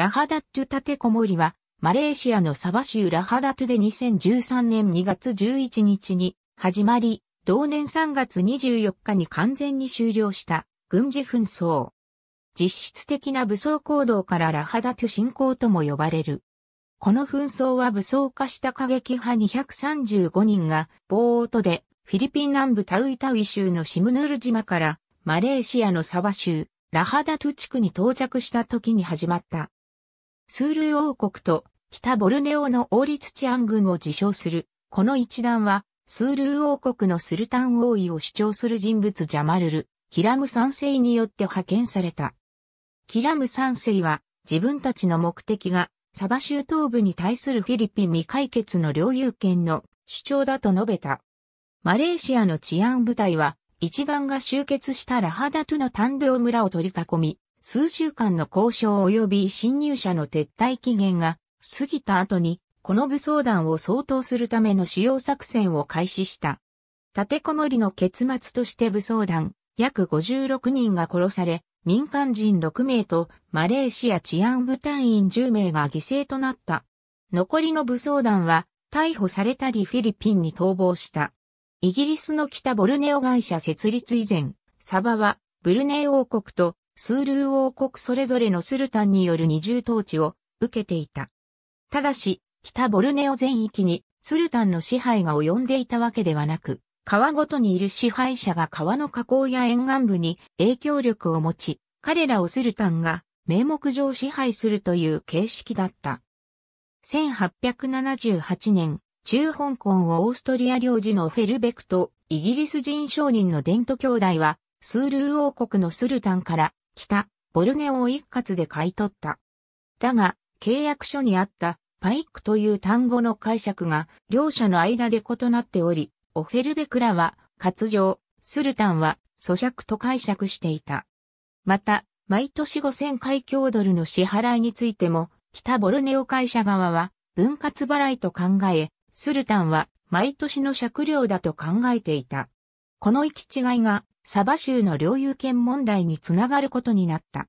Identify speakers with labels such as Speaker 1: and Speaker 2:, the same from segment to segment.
Speaker 1: ラハダットゥ立てこもりは、マレーシアのサバ州ラハダトゥで2013年2月11日に始まり、同年3月24日に完全に終了した軍事紛争。実質的な武装行動からラハダトゥ侵攻とも呼ばれる。この紛争は武装化した過激派235人がボートでフィリピン南部タウイタウイ州のシムヌル島からマレーシアのサバ州ラハダトゥ地区に到着した時に始まったスール王国と北ボルネオの王立治安軍を自称する。この一団は、スール王国のスルタン王位を主張する人物ジャマルル、キラム三世によって派遣された。キラム三世は、自分たちの目的が、サバ州東部に対するフィリピン未解決の領有権の主張だと述べた。マレーシアの治安部隊は、一団が集結したラハダトゥのタンデオ村を取り囲み、数週間の交渉及び侵入者の撤退期限が過ぎた後に、この武装団を相当するための主要作戦を開始した。立てこもりの結末として武装団、約56人が殺され、民間人6名とマレーシア治安部隊員10名が犠牲となった。残りの武装団は逮捕されたりフィリピンに逃亡した。イギリスの北ボルネオ会社設立以前、サバはブルネイ王国とスールー王国それぞれのスルタンによる二重統治を受けていた。ただし、北ボルネオ全域にスルタンの支配が及んでいたわけではなく、川ごとにいる支配者が川の河口や沿岸部に影響力を持ち、彼らをスルタンが名目上支配するという形式だった。1878年、中香港をオーストリア領事のフェルベクとイギリス人商人のデント兄弟は、スールー王国のスルタンから北、ボルネオを一括で買い取った。だが、契約書にあったパイクという単語の解釈が両者の間で異なっており、オフェルベクラは割譲、スルタンは咀嚼と解釈していた。また、毎年5000海峡ドルの支払いについても、北ボルネオ会社側は分割払いと考え、スルタンは毎年の借料だと考えていた。この行き違いがサバ州の領有権問題につながることになった。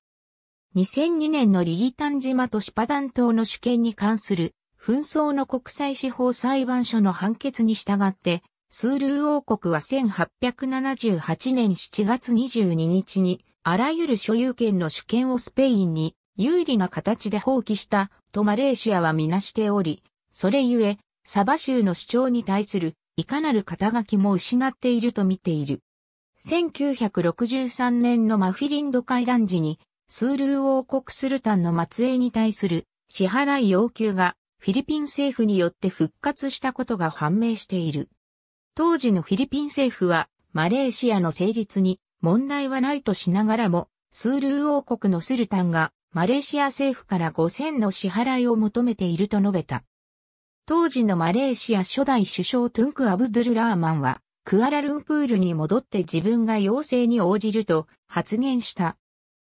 Speaker 1: 2002年のリギタン島とシパダン島の主権に関する紛争の国際司法裁判所の判決に従って、スールー王国は1878年7月22日に、あらゆる所有権の主権をスペインに有利な形で放棄したとマレーシアはみなしており、それゆえ、サバ州の主張に対するいかなる肩書きも失っていると見ている。1963年のマフィリンド会談時に、スールー王国スルタンの末裔に対する支払い要求がフィリピン政府によって復活したことが判明している。当時のフィリピン政府はマレーシアの成立に問題はないとしながらも、スールー王国のスルタンがマレーシア政府から5000の支払いを求めていると述べた。当時のマレーシア初代首相トゥンク・アブドゥル・ラーマンは、クアラルンプールに戻って自分が要請に応じると発言した。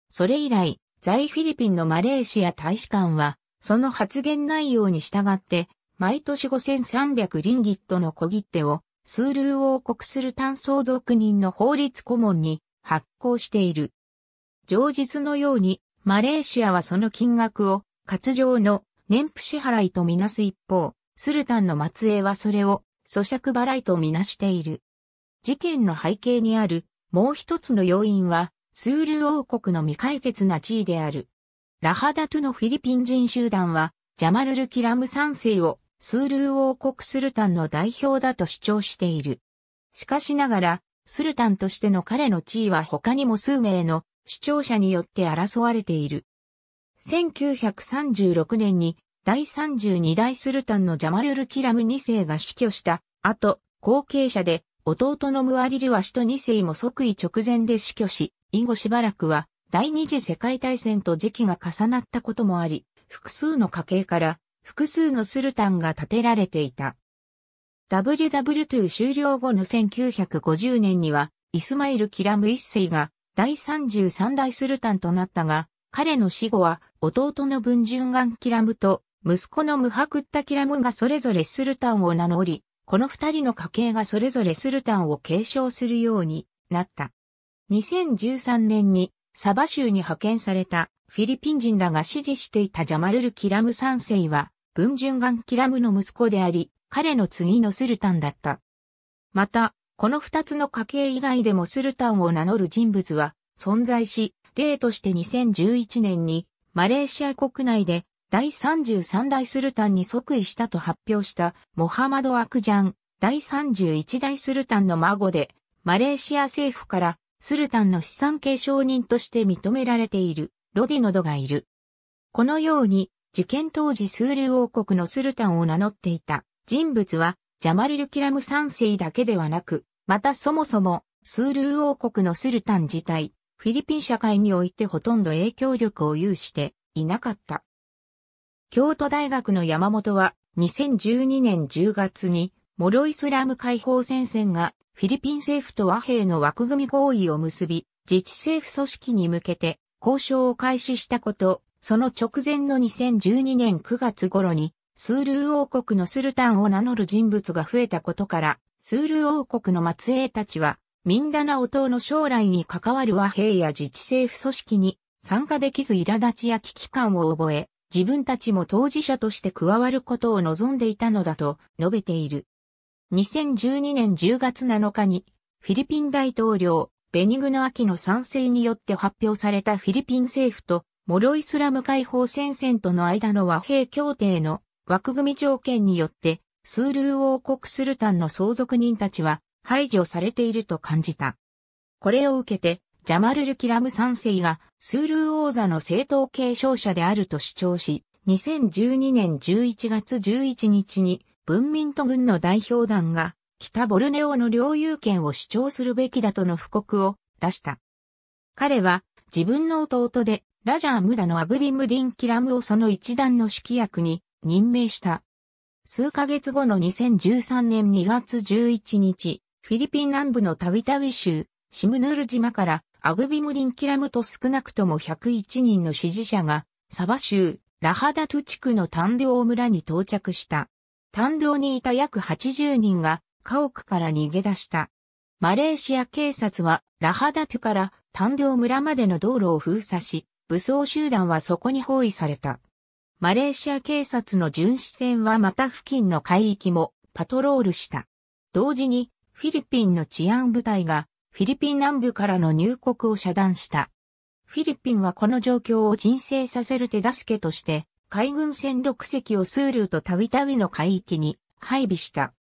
Speaker 1: それ以来、在フィリピンのマレーシア大使館は、その発言内容に従って、毎年5300リンギットの小切手を、スールー王国する単相族人の法律顧問に発行している。上日のように、マレーシアはその金額を、活上の年付支払いとみなす一方、スルタンの末裔はそれを咀嚼払いとみなしている。事件の背景にあるもう一つの要因は、スール王国の未解決な地位である。ラハダトゥのフィリピン人集団は、ジャマルル・キラム3世をスール王国スルタンの代表だと主張している。しかしながら、スルタンとしての彼の地位は他にも数名の主張者によって争われている。1936年に第32代スルタンのジャマルル・キラム2世が死去した後、後継者で弟のムアリル・ワシト2世も即位直前で死去し、以後しばらくは第二次世界大戦と時期が重なったこともあり、複数の家系から複数のスルタンが建てられていた。WW2 終了後の1950年には、イスマイル・キラム1世が第33代スルタンとなったが、彼の死後は弟の文順ン・キラムと息子のムハクッタキラムがそれぞれスルタンを名乗り、この二人の家系がそれぞれスルタンを継承するようになった。2013年にサバ州に派遣されたフィリピン人らが支持していたジャマルル・キラム三世は、文順ン・キラムの息子であり、彼の次のスルタンだった。また、この二つの家系以外でもスルタンを名乗る人物は存在し、例として2011年にマレーシア国内で第33代スルタンに即位したと発表したモハマド・アクジャン、第31代スルタンの孫で、マレーシア政府からスルタンの資産継承人として認められているロディノドがいる。このように、事件当時スール王国のスルタンを名乗っていた人物は、ジャマリル・キラム3世だけではなく、またそもそも、ス数ー王国のスルタン自体、フィリピン社会においてほとんど影響力を有していなかった。京都大学の山本は2012年10月にモロイスラム解放戦線がフィリピン政府と和平の枠組み合意を結び自治政府組織に向けて交渉を開始したこと、その直前の2012年9月頃にスールー王国のスルタンを名乗る人物が増えたことから、スールー王国の末裔たちはミンダナオ島の将来に関わる和平や自治政府組織に参加できず苛立ちや危機感を覚え、自分たちも当事者として加わることを望んでいたのだと述べている。2012年10月7日にフィリピン大統領ベニグノアキの賛成によって発表されたフィリピン政府とモロイスラム解放戦線との間の和平協定の枠組み条件によってスールー王国スルタンの相続人たちは排除されていると感じた。これを受けてジャマルル・キラム3世がスールー王座の正当継承者であると主張し、2012年11月11日に文民と軍の代表団が北ボルネオの領有権を主張するべきだとの布告を出した。彼は自分の弟でラジャー・ムダのアグビム・ディン・キラムをその一団の指揮役に任命した。数ヶ月後の2013年2月11日、フィリピン南部のタビタウィ州、シムヌール島からアグビムリンキラムと少なくとも101人の支持者が、サバ州、ラハダト地区のタンデオ村に到着した。タンデオにいた約80人が、家屋から逃げ出した。マレーシア警察は、ラハダトからタンデオ村までの道路を封鎖し、武装集団はそこに包囲された。マレーシア警察の巡視船はまた付近の海域もパトロールした。同時にフィリピンの治安部隊がフィリピン南部からの入国を遮断した。フィリピンはこの状況を鎮静させる手助けとして、海軍船6隻をスールーとたびたびの海域に配備した。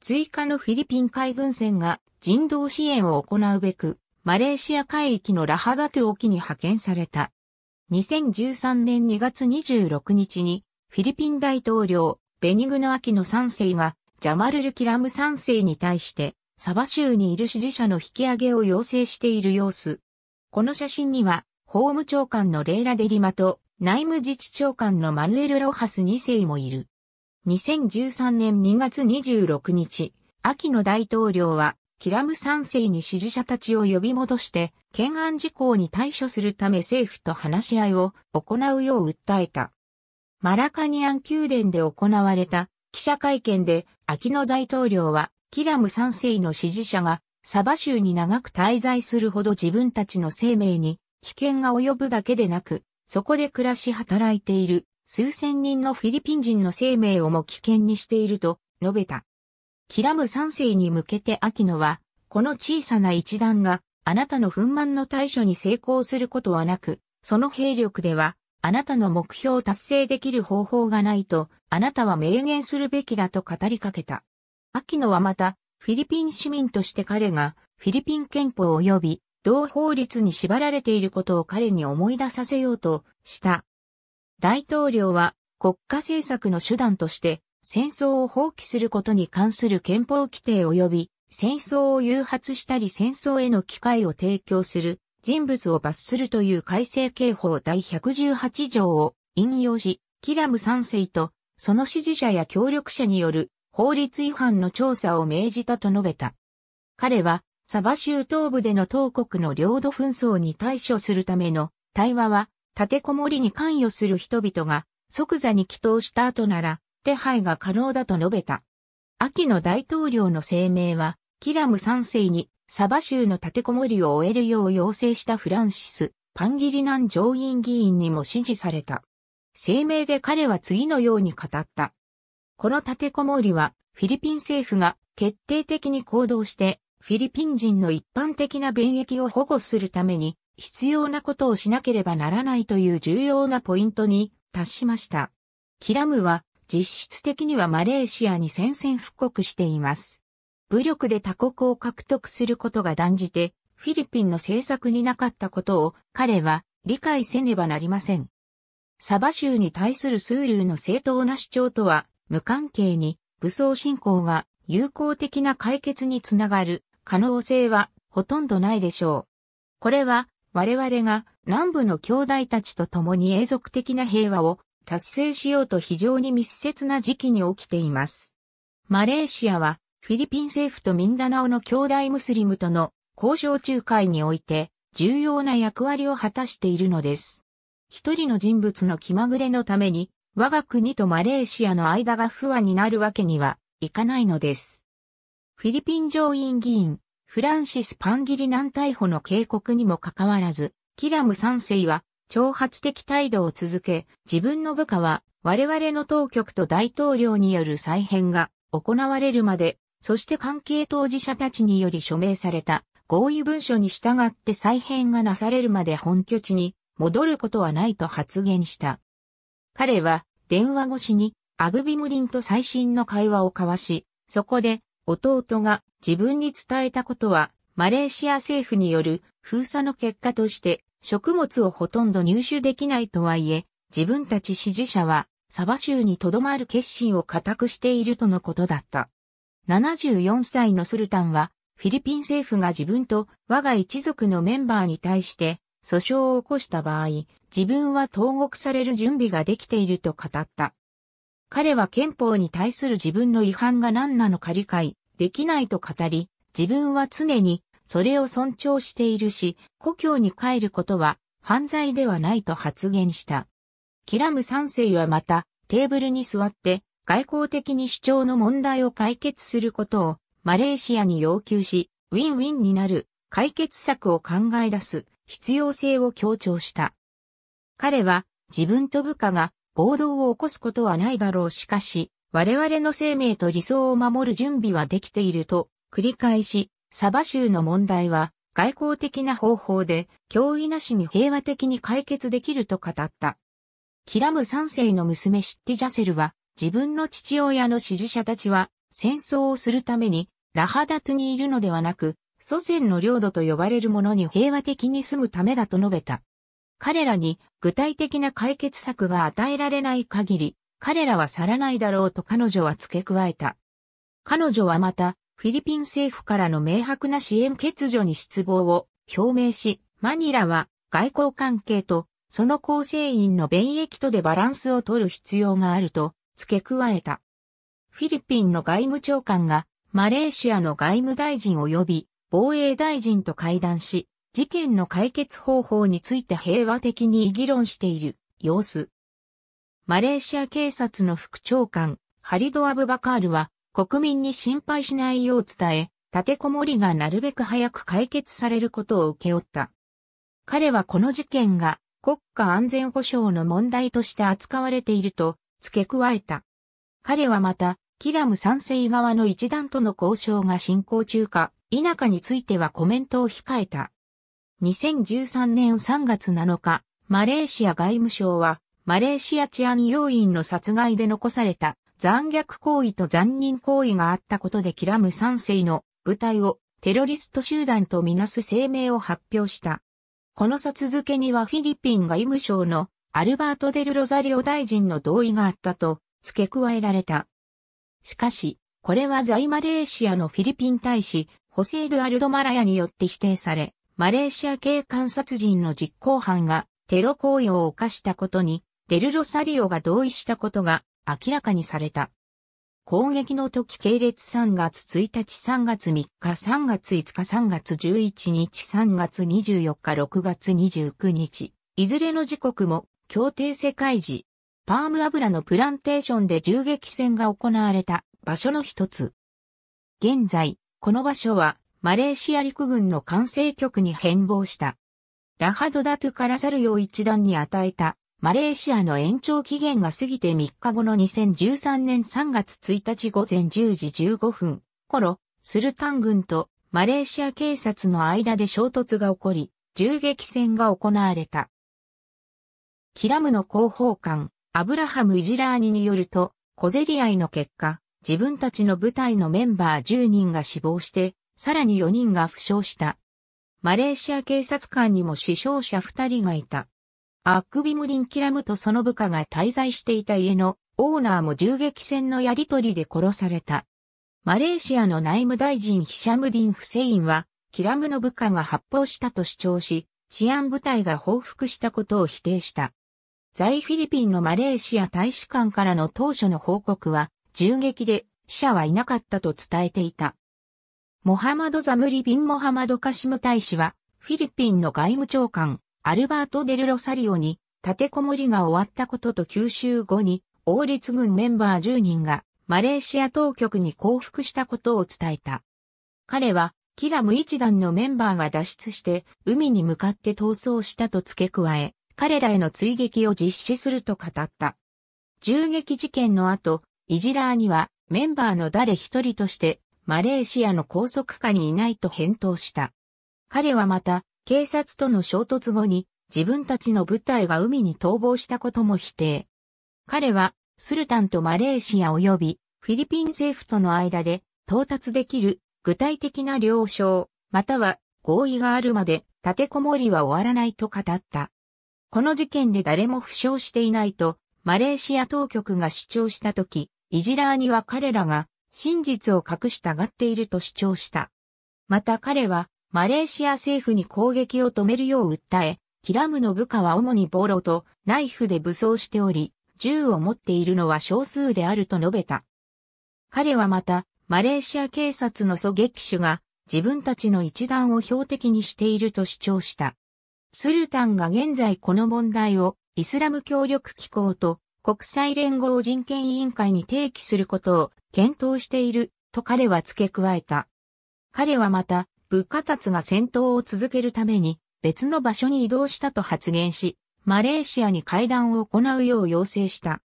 Speaker 1: 追加のフィリピン海軍船が人道支援を行うべく、マレーシア海域のラハダトゥ沖に派遣された。2013年2月26日に、フィリピン大統領、ベニグノ・アキの3世が、ジャマルル・キラム3世に対して、サバ州にいる支持者の引き上げを要請している様子。この写真には、法務長官のレイラ・デリマと内務自治長官のマヌエル・ロハス2世もいる。2013年2月26日、秋の大統領は、キラム3世に支持者たちを呼び戻して、懸案事項に対処するため政府と話し合いを行うよう訴えた。マラカニアン宮殿で行われた記者会見で、秋の大統領はキラム三世の支持者がサバ州に長く滞在するほど自分たちの生命に危険が及ぶだけでなく、そこで暮らし働いている数千人のフィリピン人の生命をも危険にしていると述べた。キラム三世に向けて秋野は、この小さな一団があなたの憤懣の対処に成功することはなく、その兵力ではあなたの目標を達成できる方法がないと、あなたは明言するべきだと語りかけた。秋野はまた、フィリピン市民として彼が、フィリピン憲法及び、同法律に縛られていることを彼に思い出させようとした。大統領は国家政策の手段として戦争を放棄することに関する憲法規定及び戦争を誘発したり戦争への機会を提供する人物を罰するという改正刑法第118条を引用し、キラム3世とその支持者や協力者による法律違反の調査を命じたと述べた。彼は、サバ州東部での当国の領土紛争に対処するための対話は、立てこもりに関与する人々が即座に祈祷した後なら、手配が可能だと述べた。秋の大統領の声明は、キラム3世にサバ州の立てこもりを終えるよう要請したフランシス・パンギリナン上院議員にも指示された。声明で彼は次のように語った。この立てこもりは、フィリピン政府が決定的に行動して、フィリピン人の一般的な便益を保護するために、必要なことをしなければならないという重要なポイントに達しました。キラムは、実質的にはマレーシアに宣戦布告しています。武力で他国を獲得することが断じて、フィリピンの政策になかったことを彼は理解せねばなりません。サバ州に対するスールーの正当な主張とは無関係に武装侵攻が友好的な解決につながる可能性はほとんどないでしょう。これは我々が南部の兄弟たちと共に永続的な平和を達成しようと非常に密接な時期に起きています。マレーシアはフィリピン政府とミンダナオの兄弟ムスリムとの交渉仲介において重要な役割を果たしているのです。一人の人物の気まぐれのために我が国とマレーシアの間が不和になるわけにはいかないのです。フィリピン上院議員、フランシス・パンギリ南逮捕の警告にもかかわらず、キラム三世は挑発的態度を続け、自分の部下は我々の当局と大統領による再編が行われるまで、そして関係当事者たちにより署名された合意文書に従って再編がなされるまで本拠地に戻ることはないと発言した。彼は電話越しにアグビムリンと最新の会話を交わし、そこで弟が自分に伝えたことはマレーシア政府による封鎖の結果として食物をほとんど入手できないとはいえ、自分たち支持者はサバ州に留まる決心を固くしているとのことだった。74歳のスルタンはフィリピン政府が自分と我が一族のメンバーに対して訴訟を起こした場合、自分は投獄される準備ができていると語った。彼は憲法に対する自分の違反が何なのか理解できないと語り、自分は常にそれを尊重しているし、故郷に帰ることは犯罪ではないと発言した。キラム三世はまたテーブルに座って外交的に主張の問題を解決することをマレーシアに要求し、ウィンウィンになる解決策を考え出す必要性を強調した。彼は自分と部下が暴動を起こすことはないだろうしかし、我々の生命と理想を守る準備はできていると繰り返し、サバ州の問題は外交的な方法で脅威なしに平和的に解決できると語った。キラム三世の娘シッティジャセルは自分の父親の支持者たちは戦争をするためにラハダトにいるのではなく祖先の領土と呼ばれるものに平和的に住むためだと述べた。彼らに具体的な解決策が与えられない限り、彼らは去らないだろうと彼女は付け加えた。彼女はまた、フィリピン政府からの明白な支援欠如に失望を表明し、マニラは外交関係とその構成員の便益とでバランスを取る必要があると付け加えた。フィリピンの外務長官がマレーシアの外務大臣及び防衛大臣と会談し、事件の解決方法について平和的に議論している様子。マレーシア警察の副長官、ハリド・アブバカールは、国民に心配しないよう伝え、立てこもりがなるべく早く解決されることを請け負った。彼はこの事件が国家安全保障の問題として扱われていると付け加えた。彼はまた、キラム賛成側の一団との交渉が進行中か、否かについてはコメントを控えた。2013年3月7日、マレーシア外務省は、マレーシア治安要員の殺害で残された残虐行為と残忍行為があったことでキラム3世の部隊をテロリスト集団とみなす声明を発表した。この殺付けにはフィリピン外務省のアルバート・デル・ロザリオ大臣の同意があったと付け加えられた。しかし、これは在マレーシアのフィリピン大使、ホセイド・アルドマラヤによって否定され、マレーシア系観察人の実行犯がテロ行為を犯したことにデルロサリオが同意したことが明らかにされた。攻撃の時系列3月1日3月3日3月5日3月11日3月24日6月29日、いずれの時刻も協定世界時、パーム油のプランテーションで銃撃戦が行われた場所の一つ。現在、この場所はマレーシア陸軍の管制局に変貌した。ラハドダトゥからサルヨ一段に与えた、マレーシアの延長期限が過ぎて3日後の2013年3月1日午前10時15分頃、スルタン軍とマレーシア警察の間で衝突が起こり、銃撃戦が行われた。キラムの広報官、アブラハム・イジラーニによると、小競り合いの結果、自分たちの部隊のメンバー10人が死亡して、さらに4人が負傷した。マレーシア警察官にも死傷者2人がいた。アックビムリン・キラムとその部下が滞在していた家のオーナーも銃撃戦のやりとりで殺された。マレーシアの内務大臣ヒシャムディン・フセインは、キラムの部下が発砲したと主張し、治安部隊が報復したことを否定した。在フィリピンのマレーシア大使館からの当初の報告は、銃撃で死者はいなかったと伝えていた。モハマド・ザムリ・ビン・モハマド・カシム大使は、フィリピンの外務長官、アルバート・デル・ロサリオに、立てこもりが終わったことと吸収後に、王立軍メンバー10人が、マレーシア当局に降伏したことを伝えた。彼は、キラム一団のメンバーが脱出して、海に向かって逃走したと付け加え、彼らへの追撃を実施すると語った。銃撃事件の後、イジラーには、メンバーの誰一人としてマレーシアの拘束下にいないと返答した。彼はまた、警察との衝突後に、自分たちの部隊が海に逃亡したことも否定。彼は、スルタンとマレーシア及び、フィリピン政府との間で、到達できる、具体的な了承、または、合意があるまで、立てこもりは終わらないと語った。この事件で誰も負傷していないと、マレーシア当局が主張したとき、イジラーには彼らが真実を隠したがっていると主張した。また彼は、マレーシア政府に攻撃を止めるよう訴え、キラムの部下は主にボロとナイフで武装しており、銃を持っているのは少数であると述べた。彼はまた、マレーシア警察の狙撃手が自分たちの一団を標的にしていると主張した。スルタンが現在この問題をイスラム協力機構と国際連合人権委員会に提起することを検討していると彼は付け加えた。彼はまた、部下たちが戦闘を続けるために別の場所に移動したと発言し、マレーシアに会談を行うよう要請した。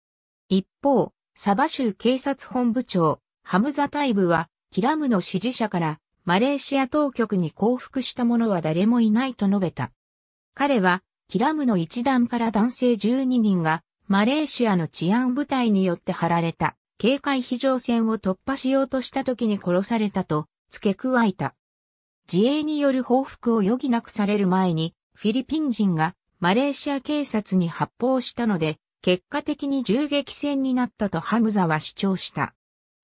Speaker 1: 一方、サバ州警察本部長、ハムザタイブは、キラムの支持者から、マレーシア当局に降伏した者は誰もいないと述べた。彼は、キラムの一団から男性12人がマレーシアの治安部隊によって貼られた警戒非常線を突破しようとした時に殺されたと付け加えた。自衛による報復を余儀なくされる前にフィリピン人がマレーシア警察に発砲したので結果的に銃撃戦になったとハムザは主張した。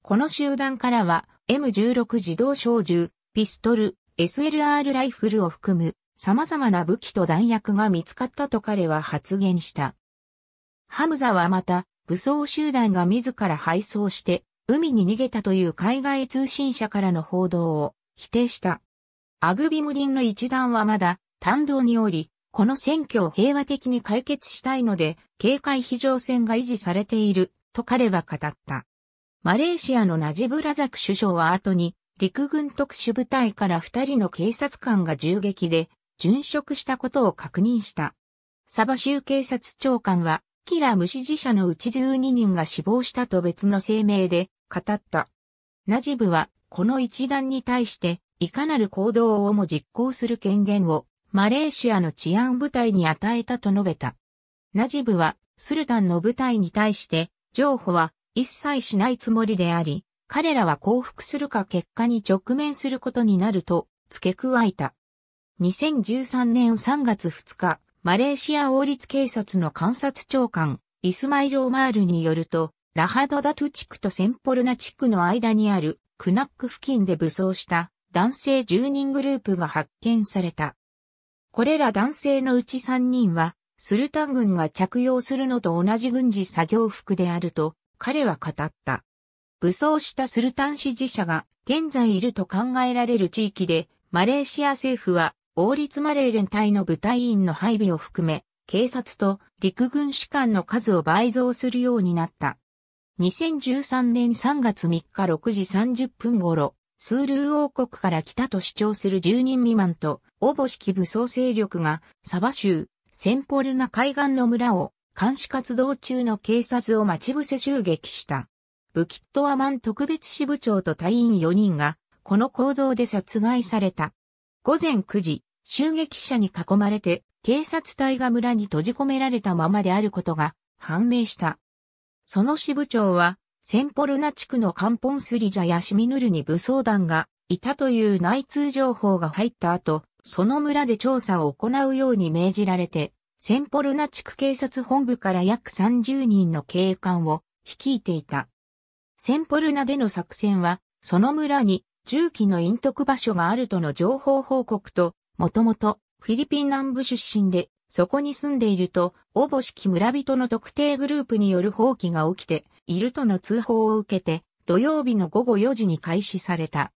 Speaker 1: この集団からは M16 自動小銃、ピストル、SLR ライフルを含む様々な武器と弾薬が見つかったと彼は発言した。ハムザはまた、武装集団が自ら敗走して、海に逃げたという海外通信社からの報道を否定した。アグビムリンの一団はまだ、単独におり、この選挙を平和的に解決したいので、警戒非常線が維持されている、と彼は語った。マレーシアのナジブラザク首相は後に、陸軍特殊部隊から二人の警察官が銃撃で殉職したことを確認した。サバ州警察長官はキラ無支持者のうち12人が死亡したと別の声明で語った。ナジブはこの一団に対していかなる行動をも実行する権限をマレーシアの治安部隊に与えたと述べた。ナジブはスルタンの部隊に対して譲歩は一切しないつもりであり、彼らは降伏するか結果に直面することになると付け加えた。2013年3月2日、マレーシア王立警察の監察長官、イスマイル・オマールによると、ラハドダト地区とセンポルナ地区の間にあるクナック付近で武装した男性10人グループが発見された。これら男性のうち3人は、スルタン軍が着用するのと同じ軍事作業服であると、彼は語った。武装したスルタン支持者が現在いると考えられる地域で、マレーシア政府は王立マレー連隊の部隊員の配備を含め、警察と陸軍士官の数を倍増するようになった。2013年3月3日6時30分頃、スールー王国から来たと主張する10人未満と、応募式武装勢力が、サバ州、センポルナ海岸の村を、監視活動中の警察を待ち伏せ襲撃した。ブキットアマン特別支部長と隊員4人が、この行動で殺害された。午前9時、襲撃者に囲まれて警察隊が村に閉じ込められたままであることが判明した。その支部長は、センポルナ地区のカンポンスリジャやシミヌルに武装団がいたという内通情報が入った後、その村で調査を行うように命じられて、センポルナ地区警察本部から約30人の警官を率いていた。センポルナでの作戦は、その村に重機の隠匿場所があるとの情報報告ともともとフィリピン南部出身で、そこに住んでいると、おぼしき村人の特定グループによる放棄が起きているとの通報を受けて、土曜日の午後4時に開始された。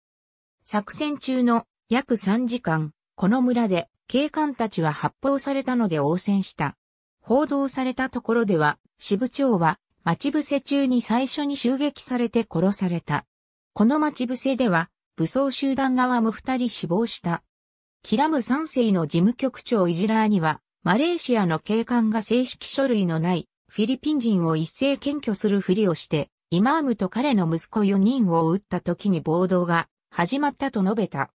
Speaker 1: 作戦中の約3時間、この村で警官たちは発砲されたので応戦した。報道されたところでは、支部長は待ち伏せ中に最初に襲撃されて殺された。この待ち伏せでは、武装集団側も2人死亡した。キラム3世の事務局長イジラーには、マレーシアの警官が正式書類のないフィリピン人を一斉検挙するふりをして、イマームと彼の息子4人を撃った時に暴動が始まったと述べた。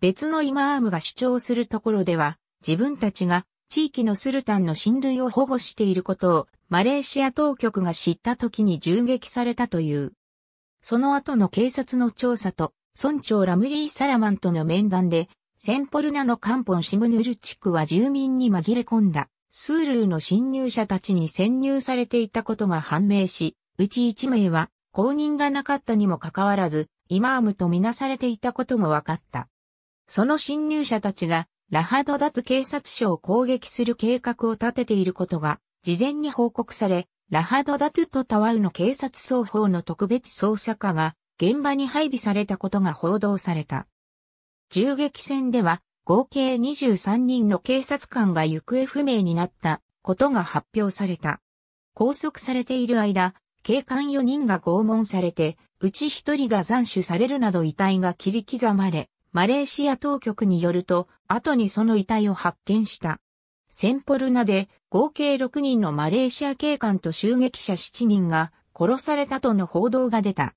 Speaker 1: 別のイマームが主張するところでは、自分たちが地域のスルタンの親類を保護していることをマレーシア当局が知った時に銃撃されたという。その後の警察の調査と、村長ラムリー・サラマンとの面談で、センポルナのカンポンシムヌル地区は住民に紛れ込んだ、スールーの侵入者たちに潜入されていたことが判明し、うち1名は公認がなかったにもかかわらず、イマームとみなされていたことも分かった。その侵入者たちが、ラハドダツ警察署を攻撃する計画を立てていることが、事前に報告され、ラハドダトゥとタワウの警察双方の特別捜査課が現場に配備されたことが報道された。銃撃戦では合計23人の警察官が行方不明になったことが発表された。拘束されている間、警官4人が拷問されて、うち1人が斬首されるなど遺体が切り刻まれ、マレーシア当局によると、後にその遺体を発見した。センポルナで合計6人のマレーシア警官と襲撃者7人が殺されたとの報道が出た。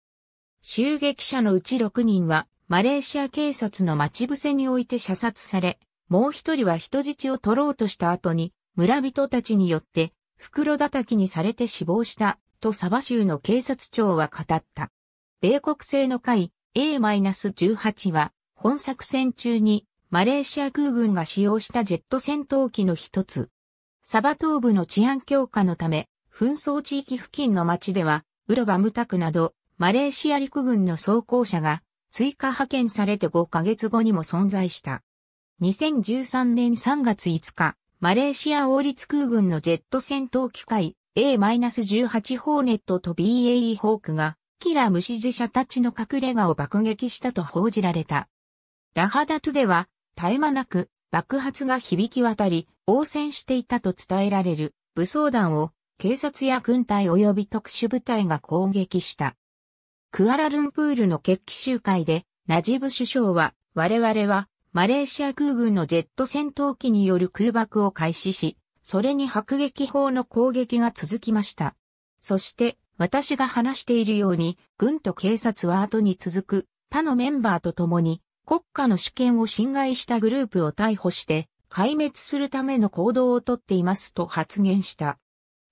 Speaker 1: 襲撃者のうち6人はマレーシア警察の待ち伏せにおいて射殺され、もう一人は人質を取ろうとした後に、村人たちによって、袋叩きにされて死亡した、とサバ州の警察庁は語った。米国製の会 A-18 は、本作戦中に、マレーシア空軍が使用したジェット戦闘機の一つ。サバ東部の治安強化のため、紛争地域付近の町では、ウロバムタクなど、マレーシア陸軍の装甲車が追加派遣されて5ヶ月後にも存在した。2013年3月5日、マレーシア王立空軍のジェット戦闘機械 A-18 ホーネットと BAE ホークが、キラ無支持者たちの隠れ家を爆撃したと報じられた。ラハダトゥでは、絶え間なく爆発が響き渡り、応戦していたと伝えられる武装団を警察や軍隊及び特殊部隊が攻撃した。クアラルンプールの決起集会で、ナジブ首相は、我々は、マレーシア空軍のジェット戦闘機による空爆を開始し、それに迫撃砲の攻撃が続きました。そして、私が話しているように、軍と警察は後に続く他のメンバーと共に、国家の主権を侵害したグループを逮捕して、壊滅するための行動をとっていますと発言した。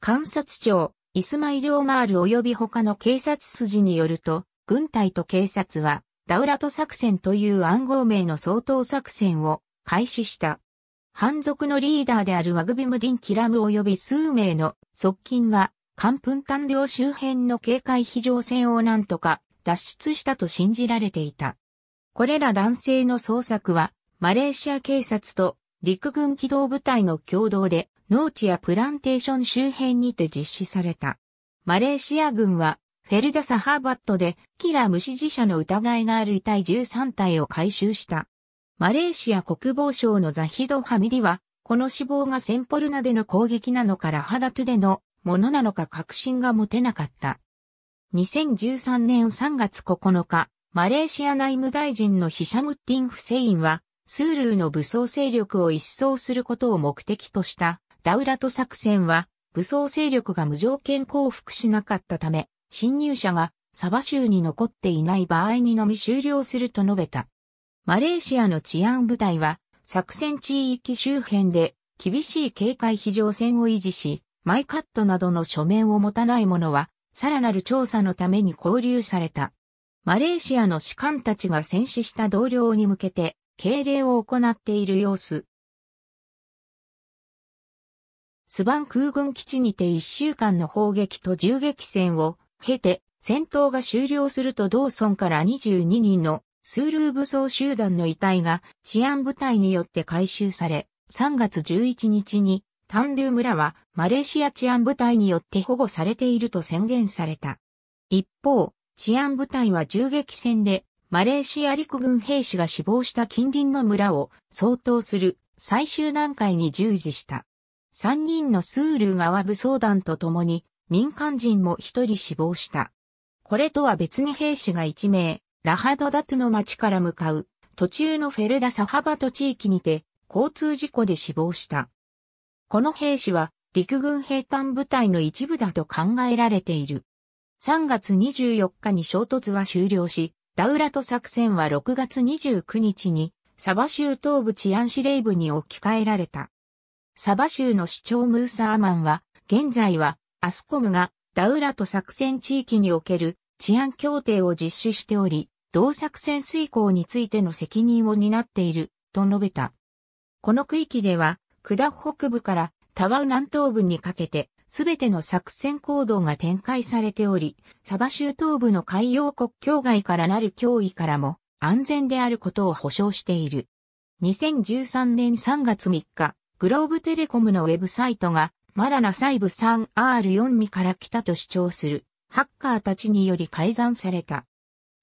Speaker 1: 監察庁、イスマイル・オマール及び他の警察筋によると、軍隊と警察は、ダウラト作戦という暗号名の相当作戦を開始した。反族のリーダーであるワグビムディン・キラム及び数名の側近は、カンプンタン領周辺の警戒非常線をなんとか脱出したと信じられていた。これら男性の捜索は、マレーシア警察と陸軍機動部隊の共同で農地やプランテーション周辺にて実施された。マレーシア軍は、フェルダ・サハーバットで、キラ無死自者の疑いがある遺体13体を回収した。マレーシア国防省のザヒド・ハミディは、この死亡がセンポルナでの攻撃なのかラハダトゥでのものなのか確信が持てなかった。2013年3月9日、マレーシア内務大臣のヒシャムッティン・フセインは、スールーの武装勢力を一掃することを目的としたダウラト作戦は武装勢力が無条件降伏しなかったため、侵入者がサバ州に残っていない場合にのみ終了すると述べた。マレーシアの治安部隊は作戦地域周辺で厳しい警戒非常線を維持し、マイカットなどの書面を持たない者は、さらなる調査のために交留された。マレーシアの士官たちが戦死した同僚に向けて、敬礼を行っている様子、スバン空軍基地にて1週間の砲撃と銃撃戦を経て戦闘が終了すると同村から22人のスールー武装集団の遺体が治安部隊によって回収され、3月11日にタンドゥ村はマレーシア治安部隊によって保護されていると宣言された。一方、治安部隊は銃撃戦でマレーシア陸軍兵士が死亡した近隣の村を相当する最終段階に従事した。三人のスール側武装団と共に民間人も一人死亡した。これとは別に兵士が一名、ラハドダトゥの町から向かう途中のフェルダサハバト地域にて交通事故で死亡した。この兵士は陸軍兵団部隊の一部だと考えられている。3月24日に衝突は終了し、ダウラト作戦は6月29日にサバ州東部治安司令部に置き換えられた。サバ州の市長ムーサーマンは、現在は、アスコムが、ダウラと作戦地域における治安協定を実施しており、同作戦遂行についての責任を担っている、と述べた。この区域では、クダ北部からタワウ南東部にかけて、すべての作戦行動が展開されており、サバ州東部の海洋国境外からなる脅威からも安全であることを保証している。2013年3月3日、グローブテレコムのウェブサイトが、マラナ細部 3R4 ミから来たと主張する、ハッカーたちにより改ざんされた。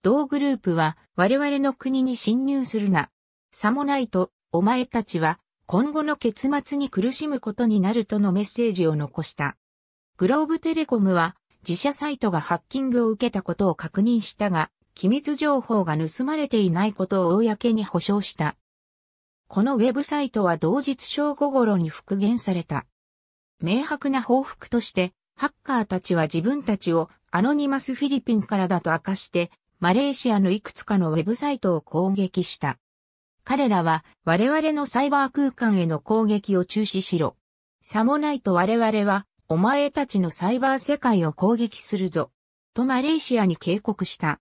Speaker 1: 同グループは、我々の国に侵入するな。さもないと、お前たちは、今後の結末に苦しむことになるとのメッセージを残した。グローブテレコムは、自社サイトがハッキングを受けたことを確認したが、機密情報が盗まれていないことを公に保証した。このウェブサイトは同日正午頃に復元された。明白な報復として、ハッカーたちは自分たちをアノニマスフィリピンからだと明かして、マレーシアのいくつかのウェブサイトを攻撃した。彼らは我々のサイバー空間への攻撃を中止しろ。さもないと我々はお前たちのサイバー世界を攻撃するぞ。とマレーシアに警告した。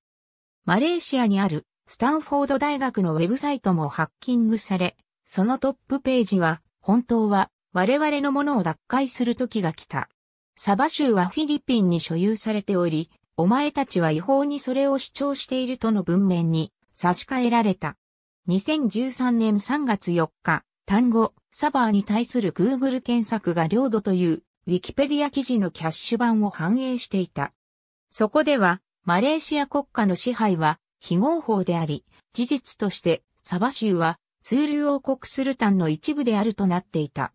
Speaker 1: マレーシアにあるスタンフォード大学のウェブサイトもハッキングされ、そのトップページは、本当は我々のものを奪回する時が来た。サバ州はフィリピンに所有されており、お前たちは違法にそれを主張しているとの文面に差し替えられた。2013年3月4日、単語、サバーに対する Google 検索が領土という、ウィキペディア記事のキャッシュ版を反映していた。そこでは、マレーシア国家の支配は、非合法であり、事実として、サバ州は、ール王国スルタンの一部であるとなっていた。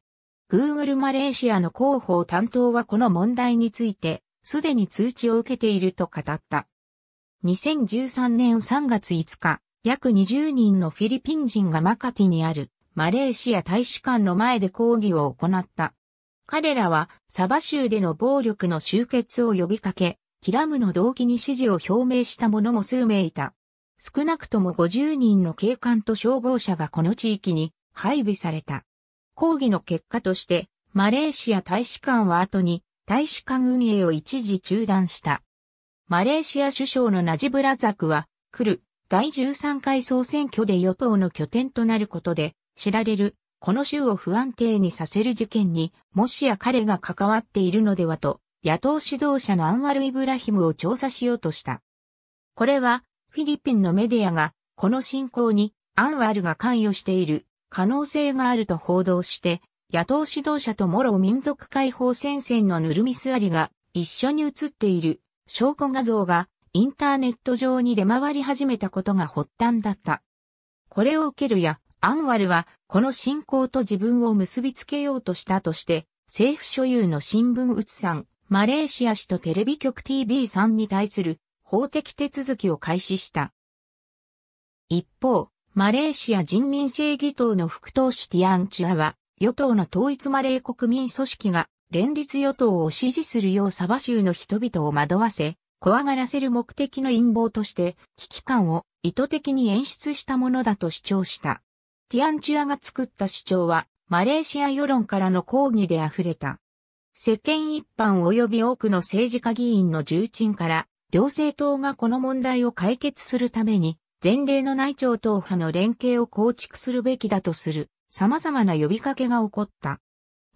Speaker 1: Google マレーシアの広報担当はこの問題について、すでに通知を受けていると語った。2013年3月5日、約20人のフィリピン人がマカティにあるマレーシア大使館の前で抗議を行った。彼らはサバ州での暴力の終結を呼びかけ、キラムの動機に支持を表明した者も数名いた。少なくとも50人の警官と消防車がこの地域に配備された。抗議の結果として、マレーシア大使館は後に大使館運営を一時中断した。マレーシア首相のナジブラザクは、来る第13回総選挙で与党の拠点となることで、知られる、この州を不安定にさせる事件に、もしや彼が関わっているのではと、野党指導者のアンワル・イブラヒムを調査しようとした。これは、フィリピンのメディアが、この侵攻にアンワールが関与している可能性があると報道して、野党指導者とモロ民族解放戦線のヌルミスアリが一緒に写っている証拠画像がインターネット上に出回り始めたことが発端だった。これを受けるや、アンワルはこの信仰と自分を結びつけようとしたとして、政府所有の新聞うつさん、マレーシア市とテレビ局 TV3 に対する法的手続きを開始した。一方、マレーシア人民正義党の副党首ティアンチュアは、与党の統一マレー国民組織が連立与党を支持するようサバ州の人々を惑わせ、怖がらせる目的の陰謀として危機感を意図的に演出したものだと主張した。ティアンチュアが作った主張はマレーシア世論からの抗議で溢れた。世間一般及び多くの政治家議員の重鎮から両政党がこの問題を解決するために、前例の内庁党派の連携を構築するべきだとする様々な呼びかけが起こった。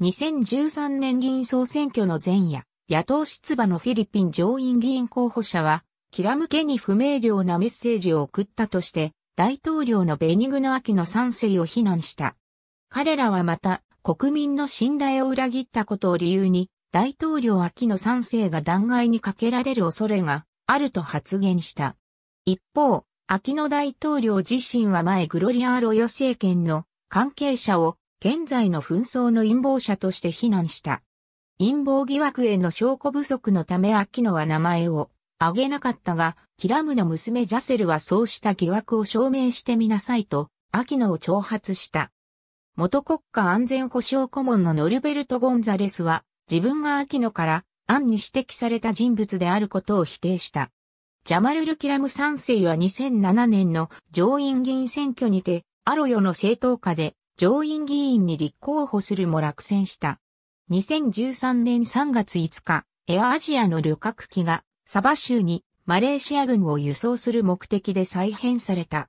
Speaker 1: 2013年議員総選挙の前夜、野党出馬のフィリピン上院議員候補者は、キラむけに不明瞭なメッセージを送ったとして、大統領のベニグノアキの賛成を非難した。彼らはまた、国民の信頼を裏切ったことを理由に、大統領秋の賛世が弾劾にかけられる恐れがあると発言した。一方、秋野大統領自身は前グロリアーロヨ政権の関係者を現在の紛争の陰謀者として非難した。陰謀疑惑への証拠不足のため秋野は名前を挙げなかったが、キラムの娘ジャセルはそうした疑惑を証明してみなさいと、秋野を挑発した。元国家安全保障顧問のノルベルト・ゴンザレスは、自分が秋野から暗に指摘された人物であることを否定した。ジャマルル・キラム3世は2007年の上院議員選挙にて、アロヨの政党下で上院議員に立候補するも落選した。2013年3月5日、エアアジアの旅客機がサバ州にマレーシア軍を輸送する目的で再編された。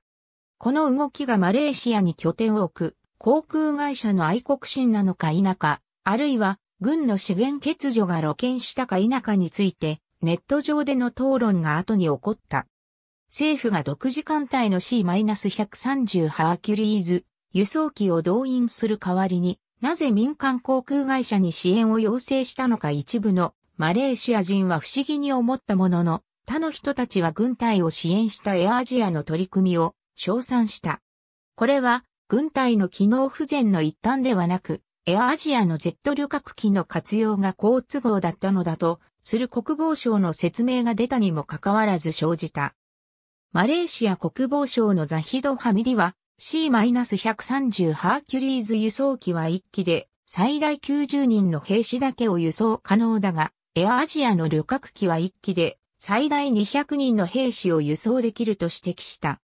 Speaker 1: この動きがマレーシアに拠点を置く航空会社の愛国心なのか否か、あるいは軍の資源欠如が露見したか否かについて、ネット上での討論が後に起こった。政府が独自艦隊の C-130 ハーキュリーズ輸送機を動員する代わりに、なぜ民間航空会社に支援を要請したのか一部のマレーシア人は不思議に思ったものの、他の人たちは軍隊を支援したエアアジアの取り組みを称賛した。これは軍隊の機能不全の一端ではなく、エアアジアのジェット旅客機の活用が好都合だったのだと、する国防省の説明が出たにもかかわらず生じた。マレーシア国防省のザヒド・ハミリは C-130 ハーキュリーズ輸送機は1機で最大90人の兵士だけを輸送可能だが、エアアジアの旅客機は1機で最大200人の兵士を輸送できると指摘した。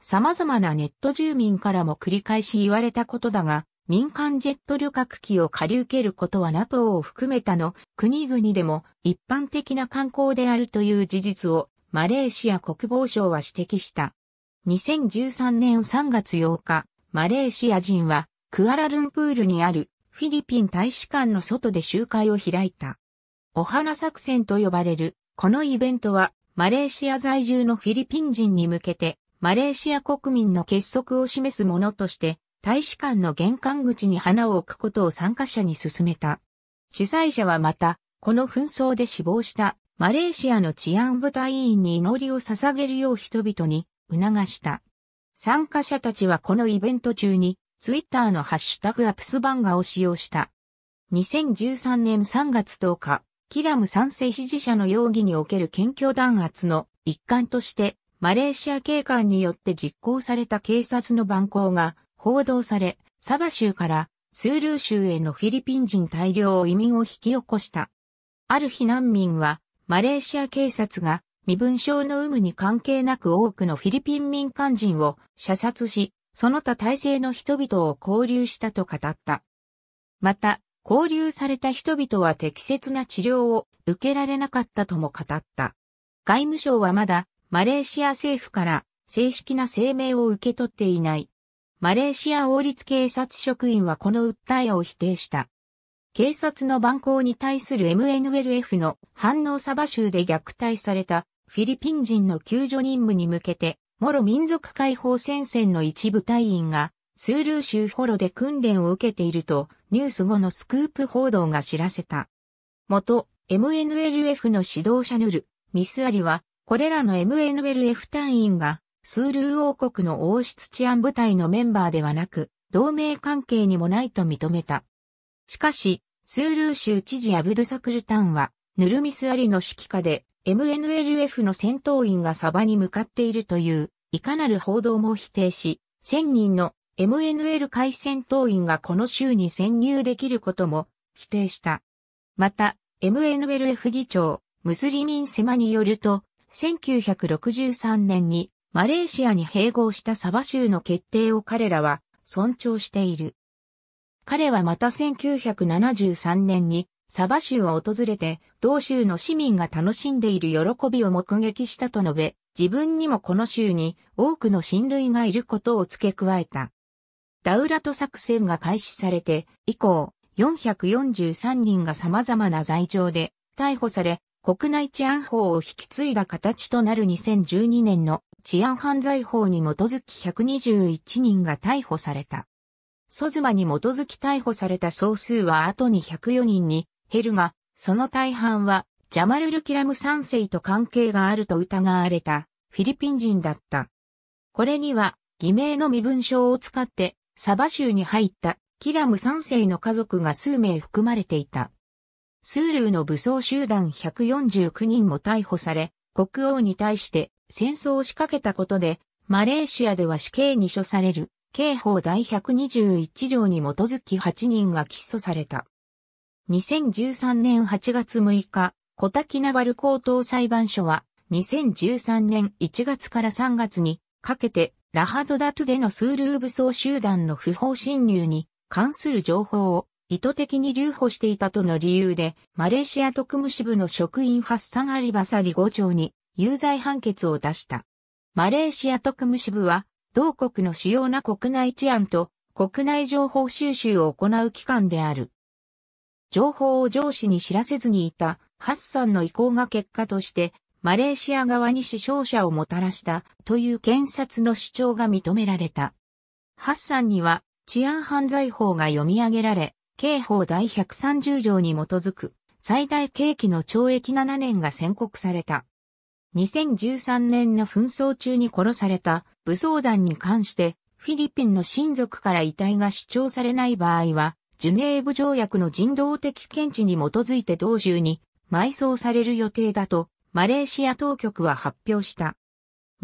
Speaker 1: 様々なネット住民からも繰り返し言われたことだが、民間ジェット旅客機を借り受けることは NATO を含めたの国々でも一般的な観光であるという事実をマレーシア国防省は指摘した。2013年3月8日、マレーシア人はクアラルンプールにあるフィリピン大使館の外で集会を開いた。お花作戦と呼ばれるこのイベントはマレーシア在住のフィリピン人に向けてマレーシア国民の結束を示すものとして大使館の玄関口に花を置くことを参加者に勧めた。主催者はまた、この紛争で死亡したマレーシアの治安部隊員に祈りを捧げるよう人々に促した。参加者たちはこのイベント中に、ツイッターのハッシュタグアプスバンガを使用した。2013年3月10日、キラム賛成支持者の容疑における検挙弾圧の一環として、マレーシア警官によって実行された警察の蛮行が報道され、サバ州からスールー州へのフィリピン人大量移民を引き起こした。ある避難民は、マレーシア警察が身分証の有無に関係なく多くのフィリピン民間人を射殺し、その他体制の人々を交流したと語った。また、交流された人々は適切な治療を受けられなかったとも語った。外務省はまだマレーシア政府から正式な声明を受け取っていない。マレーシア王立警察職員はこの訴えを否定した。警察の蛮行に対する MNLF の反応サバ州で虐待されたフィリピン人の救助任務に向けて、モロ民族解放戦線の一部隊員がスールー州ホロで訓練を受けているとニュース後のスクープ報道が知らせた。元 MNLF の指導者ヌル、ミスアリは、これらの MNLF 隊員がスールー王国の王室治安部隊のメンバーではなく、同盟関係にもないと認めた。しかし、スールー州知事アブドゥサクルタンは、ヌルミスアリの指揮下で MNLF の戦闘員がサバに向かっているといういかなる報道も否定し、1000人の MNL 海戦闘員がこの州に潜入できることも否定した。また、MNLF 議長、ムスリミン・セマによると、1963年にマレーシアに併合したサバ州の決定を彼らは尊重している。彼はまた1973年にサバ州を訪れて、同州の市民が楽しんでいる喜びを目撃したと述べ、自分にもこの州に多くの親類がいることを付け加えた。ダウラト作戦が開始されて、以降、443人が様々な罪状で逮捕され、国内治安法を引き継いだ形となる2012年の治安犯罪法に基づき121人が逮捕された。ソズマに基づき逮捕された総数は後に104人に減るが、その大半はジャマルル・キラム3世と関係があると疑われたフィリピン人だった。これには偽名の身分証を使ってサバ州に入ったキラム3世の家族が数名含まれていた。スールーの武装集団149人も逮捕され、国王に対して戦争を仕掛けたことで、マレーシアでは死刑に処される、刑法第121条に基づき8人が起訴された。2013年8月6日、小滝ナバル高等裁判所は、2013年1月から3月にかけて、ラハドダトゥでのスールー武装集団の不法侵入に関する情報を意図的に留保していたとの理由で、マレーシア特務支部の職員ハッサン・アリバサリ5長に有罪判決を出した。マレーシア特務支部は、同国の主要な国内治安と国内情報収集を行う機関である。情報を上司に知らせずにいたハッサンの意向が結果として、マレーシア側に死傷者をもたらしたという検察の主張が認められた。ハッサンには治安犯罪法が読み上げられ、刑法第130条に基づく最大刑期の懲役7年が宣告された。2013年の紛争中に殺された武装団に関してフィリピンの親族から遺体が主張されない場合は、ジュネーブ条約の人道的検知に基づいて同州に埋葬される予定だと、マレーシア当局は発表した。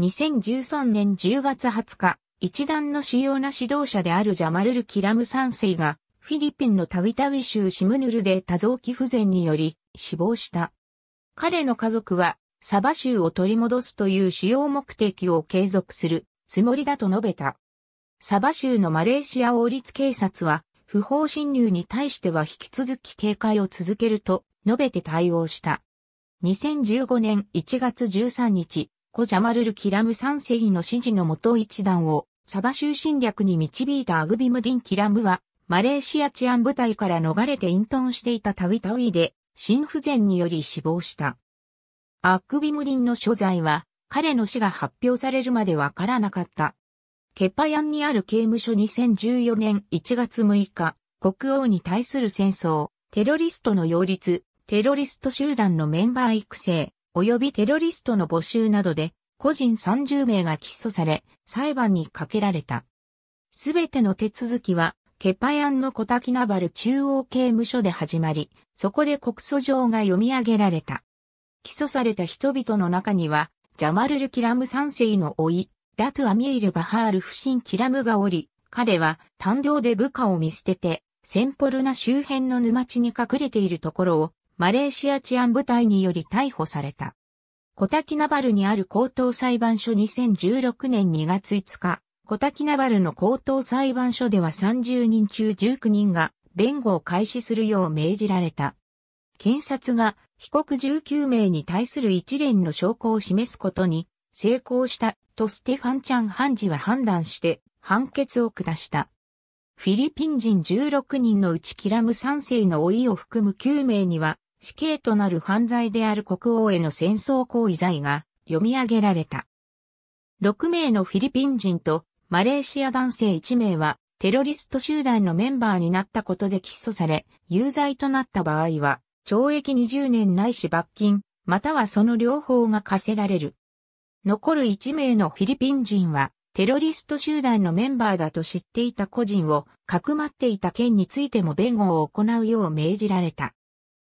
Speaker 1: 2013年10月20日、一団の主要な指導者であるジャマルル・キラム三世が、フィリピンのタビタビ州シムヌルで多臓器不全により死亡した。彼の家族はサバ州を取り戻すという主要目的を継続するつもりだと述べた。サバ州のマレーシア王立警察は、不法侵入に対しては引き続き警戒を続けると述べて対応した。2015年1月13日、コジャマルル・キラム3世の指示の元一団をサバ州侵略に導いたアグビムディン・キラムは、マレーシア治安部隊から逃れて隠遁していたタウィタウィで、心不全により死亡した。アックビムリンの所在は、彼の死が発表されるまでわからなかった。ケパヤンにある刑務所2014年1月6日、国王に対する戦争、テロリストの擁立、テロリスト集団のメンバー育成、及びテロリストの募集などで、個人30名が起訴され、裁判にかけられた。すべての手続きは、ケパヤンのコタキナバル中央刑務所で始まり、そこで告訴状が読み上げられた。起訴された人々の中には、ジャマルル・キラム三世の老い、ラトゥ・アミール・バハール・フシン・キラムがおり、彼は単領で部下を見捨てて、センポルナ周辺の沼地に隠れているところを、マレーシア治安部隊により逮捕された。コタキナバルにある高等裁判所2016年2月5日、コタキナバルの高等裁判所では30人中19人が弁護を開始するよう命じられた。検察が被告19名に対する一連の証拠を示すことに成功したとステファン・チャン判事は判断して判決を下した。フィリピン人16人のうちキラム3世の老いを含む9名には死刑となる犯罪である国王への戦争行為罪が読み上げられた。6名のフィリピン人とマレーシア男性1名はテロリスト集団のメンバーになったことで起訴され、有罪となった場合は懲役20年ないし罰金、またはその両方が課せられる。残る1名のフィリピン人は、テロリスト集団のメンバーだと知っていた個人を、かくまっていた件についても弁護を行うよう命じられた。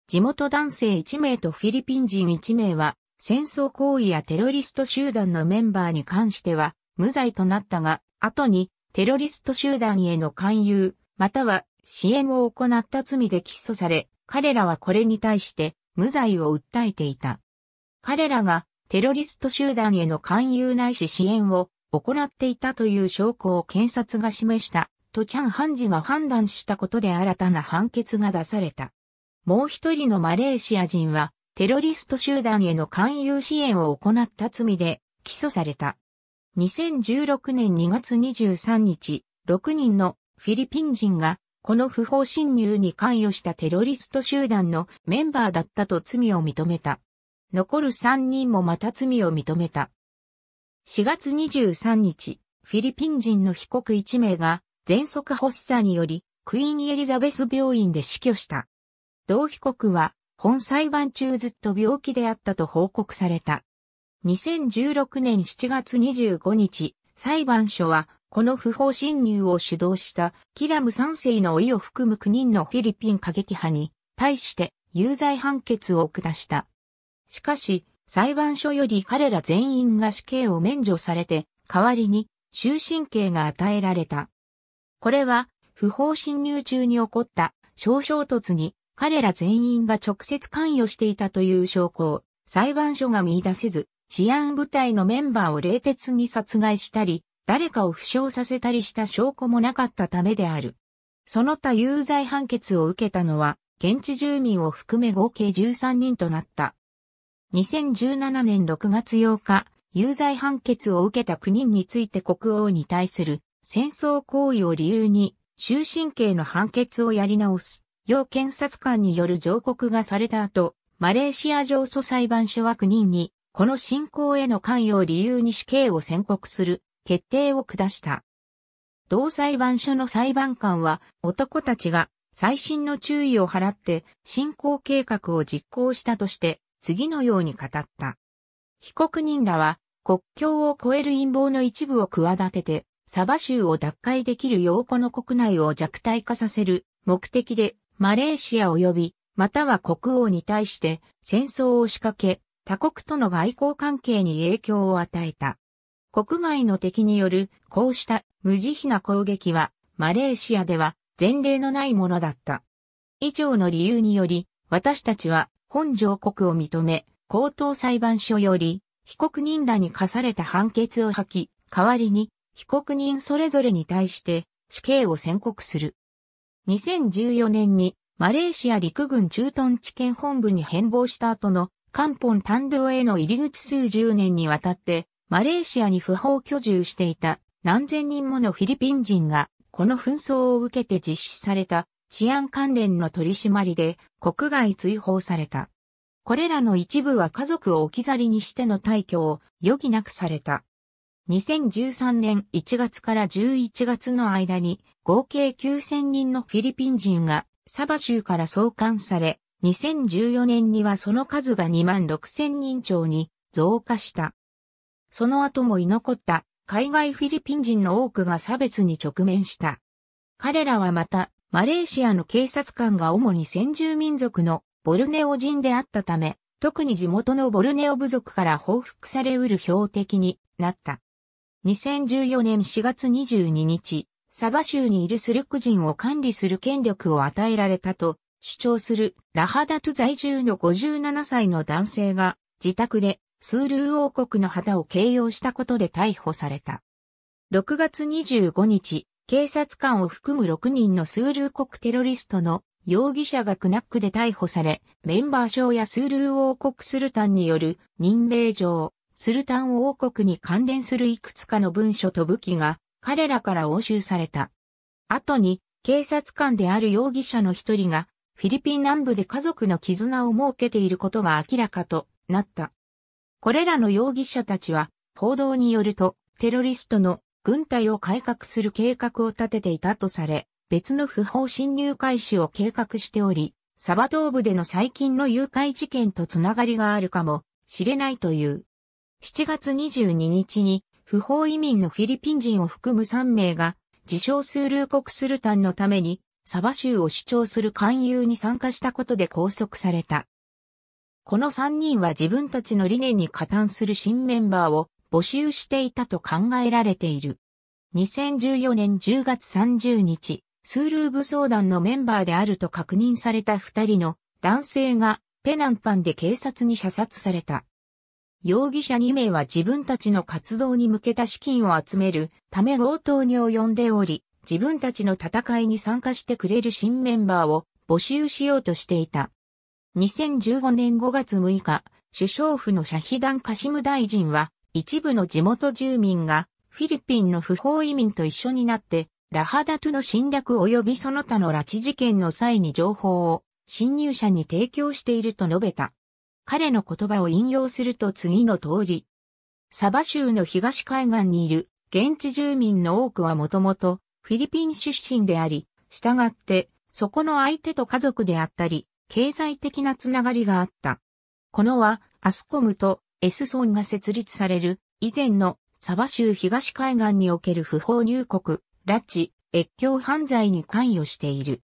Speaker 1: 地元男性1名とフィリピン人1名は、戦争行為やテロリスト集団のメンバーに関しては、無罪となったが、後に、テロリスト集団への勧誘、または支援を行った罪で起訴され、彼らはこれに対して無罪を訴えていた。彼らがテロリスト集団への勧誘ないし支援を行っていたという証拠を検察が示したとチャン判事が判断したことで新たな判決が出された。もう一人のマレーシア人はテロリスト集団への勧誘支援を行った罪で起訴された。2016年2月23日、6人のフィリピン人がこの不法侵入に関与したテロリスト集団のメンバーだったと罪を認めた。残る3人もまた罪を認めた。4月23日、フィリピン人の被告1名が、喘息発作により、クイーンエリザベス病院で死去した。同被告は、本裁判中ずっと病気であったと報告された。2016年7月25日、裁判所はこの不法侵入を主導したキラム3世の意を含む9人のフィリピン過激派に対して有罪判決を下した。しかし、裁判所より彼ら全員が死刑を免除されて、代わりに終身刑が与えられた。これは、不法侵入中に起こった小衝突に彼ら全員が直接関与していたという証拠を裁判所が見出せず、治安部隊のメンバーを冷徹に殺害したり、誰かを負傷させたりした証拠もなかったためである。その他有罪判決を受けたのは、現地住民を含め合計13人となった。2017年6月8日、有罪判決を受けた9人について国王に対する戦争行為を理由に終身刑の判決をやり直す、要検察官による上告がされた後、マレーシア上訴裁判所は9人に、この侵攻への関与を理由に死刑を宣告する決定を下した。同裁判所の裁判官は男たちが最新の注意を払って進行計画を実行したとして次のように語った。被告人らは国境を越える陰謀の一部を企ててサバ州を奪回できる陽子の国内を弱体化させる目的でマレーシア及びまたは国王に対して戦争を仕掛け他国との外交関係に影響を与えた。国外の敵によるこうした無慈悲な攻撃はマレーシアでは前例のないものだった。以上の理由により私たちは本上国を認め高等裁判所より被告人らに課された判決を吐き代わりに被告人それぞれに対して死刑を宣告する。2014年にマレーシア陸軍駐屯地検本部に変貌した後のカンポンタンドへの入り口数十年にわたってマレーシアに不法居住していた何千人ものフィリピン人が、この紛争を受けて実施された治安関連の取り締まりで国外追放された。これらの一部は家族を置き去りにしての退去を余儀なくされた。2013年1月から11月の間に合計9000人のフィリピン人がサバ州から送還され、2014年にはその数が2万6000人超に増加した。その後も居残った海外フィリピン人の多くが差別に直面した。彼らはまた、マレーシアの警察官が主に先住民族のボルネオ人であったため、特に地元のボルネオ部族から報復されうる標的になった。2014年4月22日、サバ州にいるスルク人を管理する権力を与えられたと主張するラハダト在住の57歳の男性が自宅でスールー王国の旗を掲揚したことで逮捕された。6月25日、警察官を含む6人のスールー国テロリストの容疑者がクナックで逮捕され、メンバー賞やスールー王国スルタンによる任命状、スルタン王国に関連するいくつかの文書と武器が彼らから押収された。後に警察官である容疑者の一人がフィリピン南部で家族の絆を設けていることが明らかとなった。これらの容疑者たちは、報道によると、テロリストの軍隊を改革する計画を立てていたとされ、別の不法侵入開始を計画しており、サバ東部での最近の誘拐事件とつながりがあるかもしれないという。7月22日に不法移民のフィリピン人を含む3名が自称スールー国スルタンのためにサバ州を主張する勧誘に参加したことで拘束された。この3人は自分たちの理念に加担する新メンバーを募集していたと考えられている。2014年10月30日、スールーブ相談のメンバーであると確認された2人の男性がペナンパンで警察に射殺された。容疑者2名は自分たちの活動に向けた資金を集めるため強盗に及んでおり、自分たちの戦いに参加してくれる新メンバーを募集しようとしていた。2015年5月6日、首相府のシャヒダン・カシム大臣は、一部の地元住民が、フィリピンの不法移民と一緒になって、ラハダトゥの侵略及びその他の拉致事件の際に情報を侵入者に提供していると述べた。彼の言葉を引用すると次の通り。サバ州の東海岸にいる現地住民の多くはもともとフィリピン出身であり、従ってそこの相手と家族であったり、経済的なつながりがあった。このは、アスコムとエスソンが設立される以前のサバ州東海岸における不法入国、拉致、越境犯罪に関与している。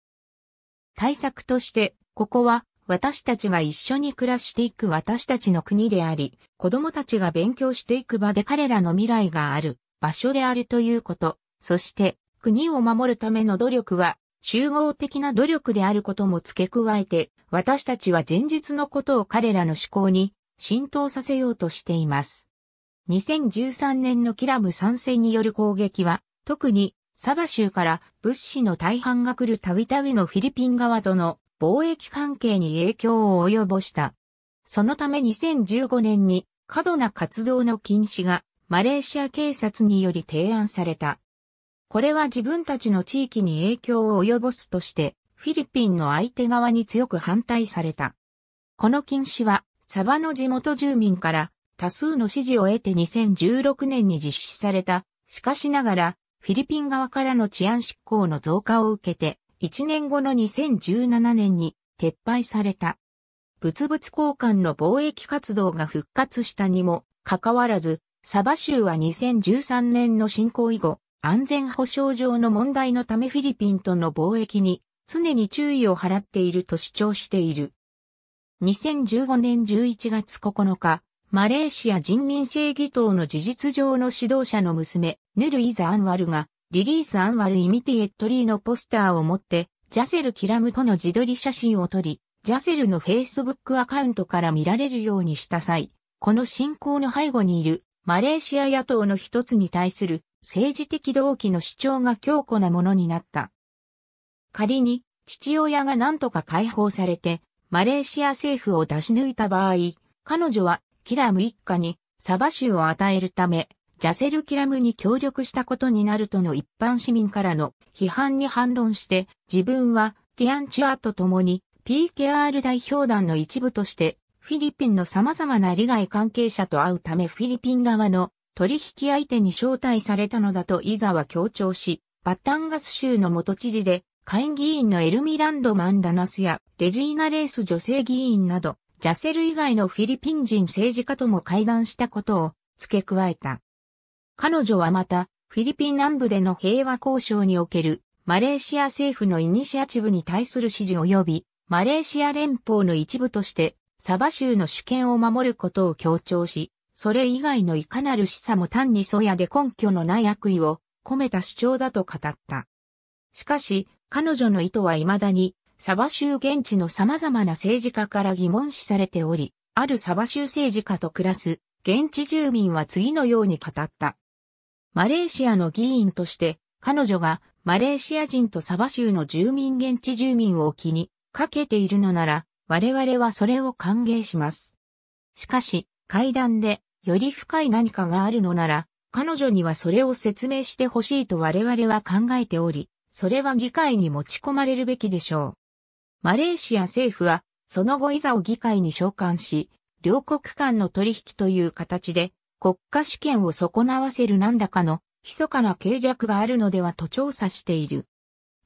Speaker 1: 対策として、ここは私たちが一緒に暮らしていく私たちの国であり、子供たちが勉強していく場で彼らの未来がある場所であるということ、そして国を守るための努力は集合的な努力であることも付け加えて、私たちは前日のことを彼らの思考に浸透させようとしています。2013年のキラム参戦による攻撃は、特にサバ州から物資の大半が来るたびたびのフィリピン側との貿易関係に影響を及ぼした。そのため2015年に過度な活動の禁止がマレーシア警察により提案された。これは自分たちの地域に影響を及ぼすとして、フィリピンの相手側に強く反対された。この禁止は、サバの地元住民から多数の支持を得て2016年に実施された。しかしながら、フィリピン側からの治安執行の増加を受けて、1年後の2017年に撤廃された。物々交換の貿易活動が復活したにもかかわらず、サバ州は2013年の侵攻以後、安全保障上の問題のためフィリピンとの貿易に常に注意を払っていると主張している。2015年11月9日、マレーシア人民正義党の事実上の指導者の娘、ヌルイザ・アンワルが、リリース・アンワル・イミティエットリーのポスターを持って、ジャセル・キラムとの自撮り写真を撮り、ジャセルのフェイスブックアカウントから見られるようにした際、この信仰の背後にいるマレーシア野党の一つに対する政治的動機の主張が強固なものになった。仮に父親が何とか解放されてマレーシア政府を出し抜いた場合、彼女はキラム一家にサバ州を与えるため、ジャセル・キラムに協力したことになるとの一般市民からの批判に反論して自分はティアンチュアと共に PKR 代表団の一部としてフィリピンの様々な利害関係者と会うためフィリピン側の取引相手に招待されたのだとイザは強調し、バッタンガス州の元知事で、会議員のエルミランド・マンダナスやレジーナ・レース女性議員など、ジャセル以外のフィリピン人政治家とも会談したことを付け加えた。彼女はまた、フィリピン南部での平和交渉におけるマレーシア政府のイニシアチブに対する支持及び、マレーシア連邦の一部としてサバ州の主権を守ることを強調し、それ以外のいかなる示唆も単に粗やで根拠のない悪意を込めた主張だと語った。しかし、彼女の意図は未だに、サバ州現地の様々な政治家から疑問視されており、あるサバ州政治家と暮らす現地住民は次のように語った。マレーシアの議員として、彼女がマレーシア人とサバ州の住民現地住民を気にかけているのなら、我々はそれを歓迎します。しかし、会談でより深い何かがあるのなら、彼女にはそれを説明してほしいと我々は考えており、それは議会に持ち込まれるべきでしょう。マレーシア政府は、その後いざを議会に召喚し、両国間の取引という形で、国家主権を損なわせる何らかの、密かな計略があるのではと調査している。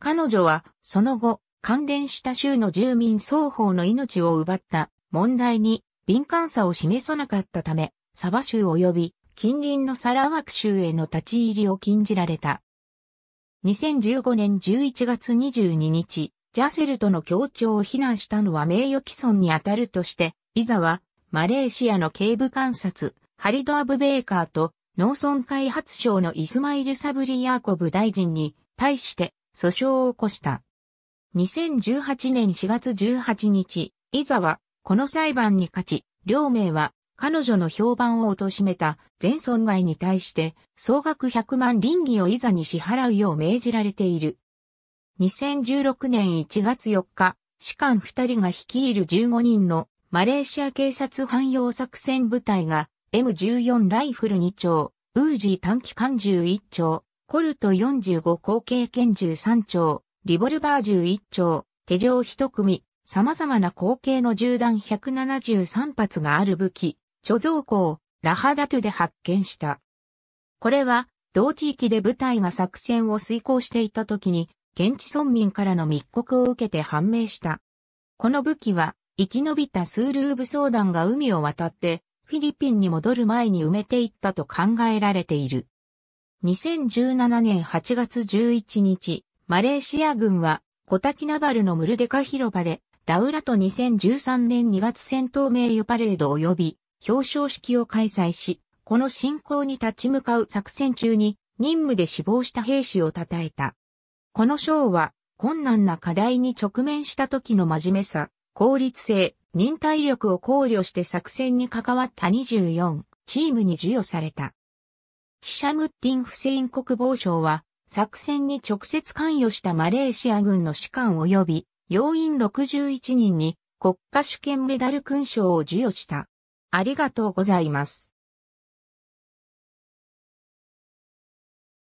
Speaker 1: 彼女は、その後、関連した州の住民双方の命を奪った問題に敏感さを示さなかったため、サバ州及び近隣のサラワク州への立ち入りを禁じられた。2015年11月22日、ジャセルとの協調を非難したのは名誉毀損にあたるとして、ビザはマレーシアの警部観察、ハリド・アブ・ベーカーと農村開発省のイスマイル・サブリ・ヤーコブ大臣に対して訴訟を起こした。2018年4月18日、イザは、この裁判に勝ち、両名は、彼女の評判を貶めた全損害に対して、総額100万倫義をイザに支払うよう命じられている。2016年1月4日、士官2人が率いる15人のマレーシア警察汎用作戦部隊が M14 ライフル2丁、ウージー短期艦銃1丁、コルト45口径拳銃3丁、リボルバー1 1丁、手錠1組、様々な口径の銃弾173発がある武器、貯蔵庫をラハダトゥで発見した。これは、同地域で部隊が作戦を遂行していた時に、現地村民からの密告を受けて判明した。この武器は、生き延びたスールーブ相談が海を渡って、フィリピンに戻る前に埋めていったと考えられている。2017年8月11日、マレーシア軍は、コタキナバルのムルデカ広場で、ダウラと2013年2月戦闘名誉パレード及び表彰式を開催し、この侵攻に立ち向かう作戦中に任務で死亡した兵士を称えた。この章は困難な課題に直面した時の真面目さ、効率性、忍耐力を考慮して作戦に関わった24チームに授与された。ヒシャムッティン・フセイン国防省は作戦に直接関与したマレーシア軍の士官及び要員61人に国家主権メダル勲章を授与した。ありがとうございます。